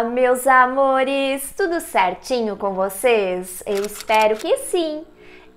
Olá, ah, meus amores! Tudo certinho com vocês? Eu espero que sim!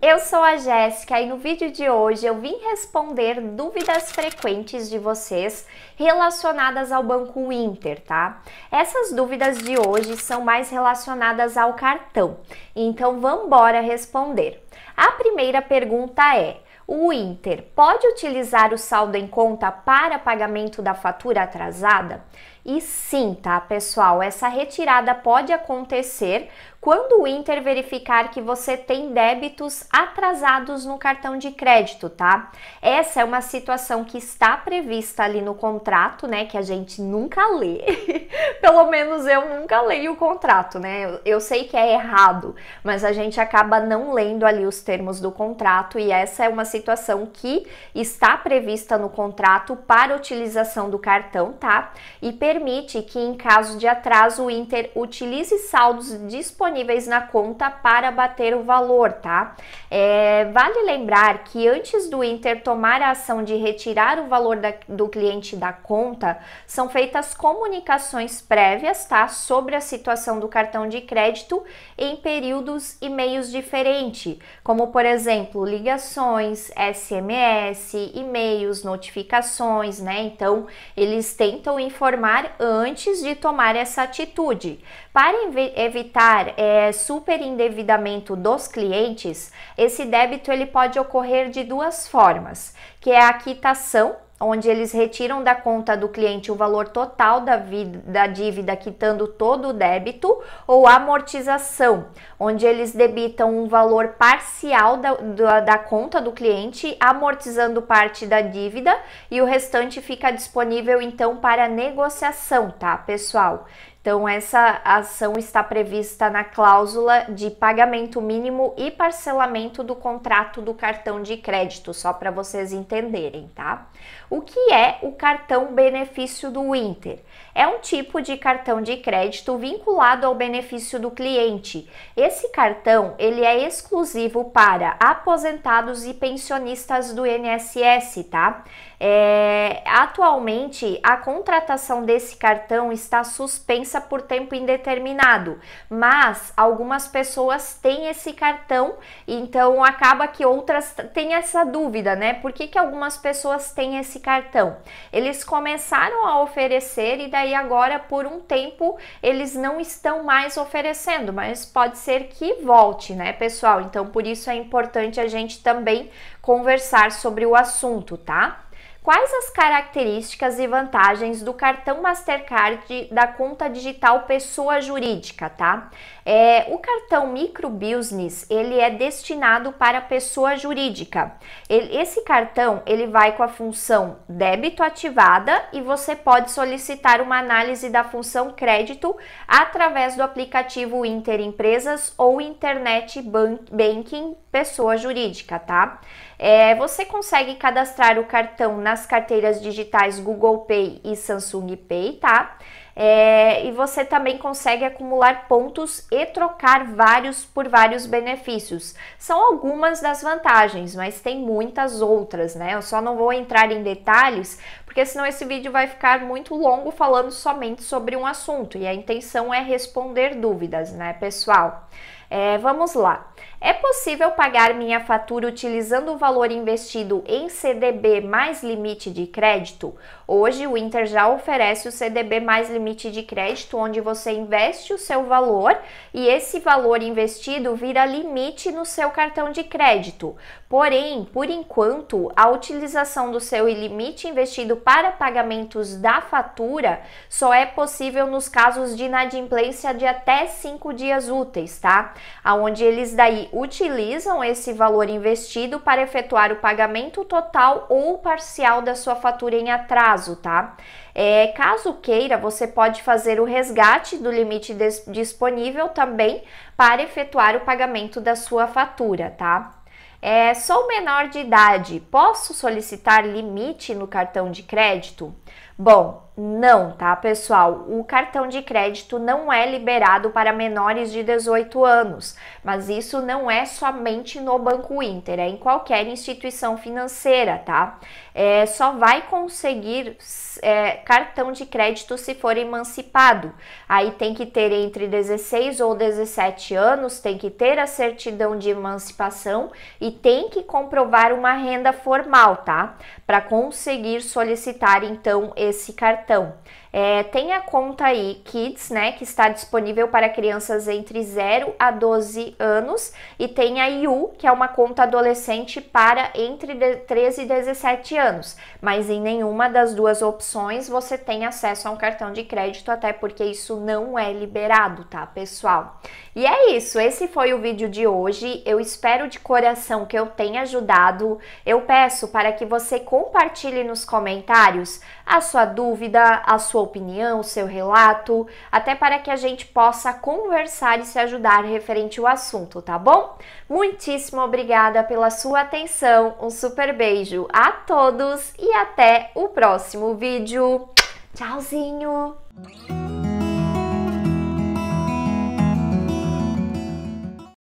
Eu sou a Jéssica e no vídeo de hoje eu vim responder dúvidas frequentes de vocês relacionadas ao Banco Inter, tá? Essas dúvidas de hoje são mais relacionadas ao cartão, então vamos embora responder. A primeira pergunta é: o Inter pode utilizar o saldo em conta para pagamento da fatura atrasada? E sim, tá, pessoal, essa retirada pode acontecer quando o Inter verificar que você tem débitos atrasados no cartão de crédito, tá? Essa é uma situação que está prevista ali no contrato, né, que a gente nunca lê. Pelo menos eu nunca leio o contrato, né? Eu sei que é errado, mas a gente acaba não lendo ali os termos do contrato e essa é uma situação que está prevista no contrato para utilização do cartão, tá? E permite que, em caso de atraso, o Inter utilize saldos disponíveis na conta para bater o valor, tá? É, vale lembrar que antes do Inter tomar a ação de retirar o valor da, do cliente da conta, são feitas comunicações prévias, tá? Sobre a situação do cartão de crédito em períodos e meios diferentes, como por exemplo ligações, SMS, e-mails, notificações, né? Então eles tentam informar pensar antes de tomar essa atitude. Para evitar é, superendevidamento dos clientes, esse débito ele pode ocorrer de duas formas, que é a quitação onde eles retiram da conta do cliente o valor total da, da, dívida, quitando todo o débito, ou amortização, onde eles debitam um valor parcial da, da, da conta do cliente, amortizando parte da dívida e o restante fica disponível então para negociação, tá, pessoal? Então, essa ação está prevista na cláusula de pagamento mínimo e parcelamento do contrato do cartão de crédito, só para vocês entenderem, tá? O que é o cartão benefício do Inter? É um tipo de cartão de crédito vinculado ao benefício do cliente. Esse cartão, ele é exclusivo para aposentados e pensionistas do INSS, tá? É, atualmente, a contratação desse cartão está suspensa presença por tempo indeterminado, mas algumas pessoas têm esse cartão, então acaba que outras têm essa dúvida, né? Por que, que algumas pessoas têm esse cartão? Eles começaram a oferecer e daí agora por um tempo eles não estão mais oferecendo, mas pode ser que volte, né, pessoal? Então por isso é importante a gente também conversar sobre o assunto, tá? Quais as características e vantagens do cartão Mastercard da conta digital pessoa jurídica, tá? É, o cartão microbusiness ele é destinado para pessoa jurídica. Ele, esse cartão ele vai com a função débito ativada e você pode solicitar uma análise da função crédito através do aplicativo Inter Empresas ou Internet Banking pessoa jurídica, tá? É, você consegue cadastrar o cartão nas carteiras digitais Google Pay e Samsung Pay, tá? É, e você também consegue acumular pontos e trocar vários por vários benefícios. São algumas das vantagens, mas tem muitas outras, né? Eu só não vou entrar em detalhes porque senão esse vídeo vai ficar muito longo falando somente sobre um assunto e a intenção é responder dúvidas, né, pessoal? É, vamos lá. É possível pagar minha fatura utilizando o valor investido em CDB mais limite de crédito? Hoje o Inter já oferece o CDB mais limite de crédito, onde você investe o seu valor e esse valor investido vira limite no seu cartão de crédito. Porém, por enquanto, a utilização do seu limite investido para pagamentos da fatura só é possível nos casos de inadimplência de até cinco dias úteis, tá? Aonde eles daí utilizam esse valor investido para efetuar o pagamento total ou parcial da sua fatura em atraso, tá? É, caso queira, você pode fazer o resgate do limite disponível também para efetuar o pagamento da sua fatura, tá? É, sou menor de idade, posso solicitar limite no cartão de crédito? Bom, não, tá, pessoal? O cartão de crédito não é liberado para menores de 18 anos, mas isso não é somente no Banco Inter, é em qualquer instituição financeira, tá? É, só vai conseguir é, cartão de crédito se for emancipado. Aí tem que ter entre 16 ou 17 anos, tem que ter a certidão de emancipação e tem que comprovar uma renda formal, tá? Para conseguir solicitar então esse esse cartão. É, tem a conta aí Kids, né, que está disponível para crianças entre 0 a 12 anos, e tem a IU, que é uma conta adolescente para entre 13 e 17 anos. Mas em nenhuma das duas opções você tem acesso a um cartão de crédito, até porque isso não é liberado, tá, pessoal? E é isso, esse foi o vídeo de hoje. Eu espero de coração que eu tenha ajudado. Eu peço para que você compartilhe nos comentários a sua dúvida, a sua sua opinião, o seu relato, até para que a gente possa conversar e se ajudar referente ao assunto, tá bom? Muitíssimo obrigada pela sua atenção, um super beijo a todos e até o próximo vídeo. Tchauzinho!